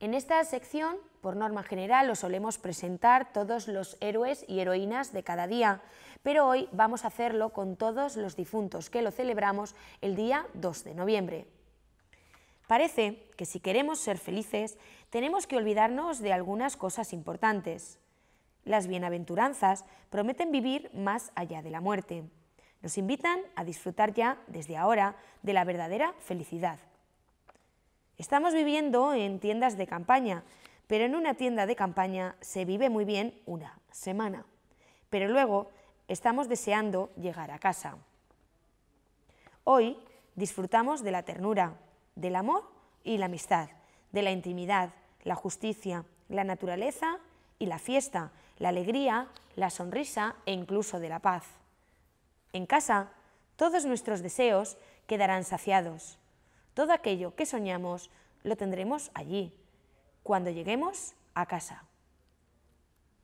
En esta sección, por norma general, os solemos presentar todos los héroes y heroínas de cada día, pero hoy vamos a hacerlo con todos los difuntos, que lo celebramos el día 2 de noviembre. Parece que si queremos ser felices, tenemos que olvidarnos de algunas cosas importantes. Las bienaventuranzas prometen vivir más allá de la muerte. Nos invitan a disfrutar ya, desde ahora, de la verdadera felicidad. Estamos viviendo en tiendas de campaña, pero en una tienda de campaña se vive muy bien una semana, pero luego estamos deseando llegar a casa. Hoy disfrutamos de la ternura, del amor y la amistad, de la intimidad, la justicia, la naturaleza y la fiesta, la alegría, la sonrisa e incluso de la paz. En casa, todos nuestros deseos quedarán saciados. Todo aquello que soñamos lo tendremos allí, cuando lleguemos a casa.